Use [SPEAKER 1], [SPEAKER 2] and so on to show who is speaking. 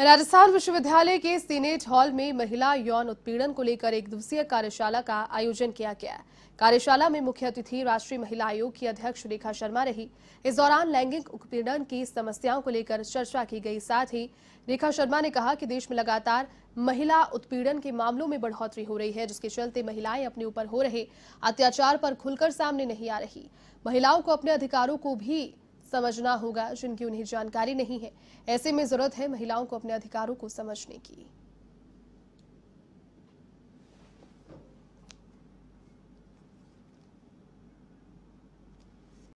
[SPEAKER 1] राजस्थान विश्वविद्यालय के senate hall में महिला यौन उत्पीड़न को लेकर एक दिवसीय कार्यशाला का आयोजन किया गया कार्यशाला में मुख्य अतिथि राष्ट्रीय महिला आयोग की अध्यक्ष रेखा शर्मा रही इस दौरान लैंगिक उत्पीड़न की समस्याओं को लेकर चर्चा की गई साथ ही रेखा शर्मा ने कहा कि देश में लगातार महिला उत्पीड़न के मामलों में बढ़ोतरी हो रही है जिसके चलते महिलाएं अपने ऊपर हो रहे अत्याचार पर खुलकर सामने नहीं आ रही महिलाओं को अपने अधिकारों को भी समझना होगा जिनकी उन्हें जानकारी नहीं है ऐसे में जरूरत है महिलाओं को अपने अधिकारों को समझने की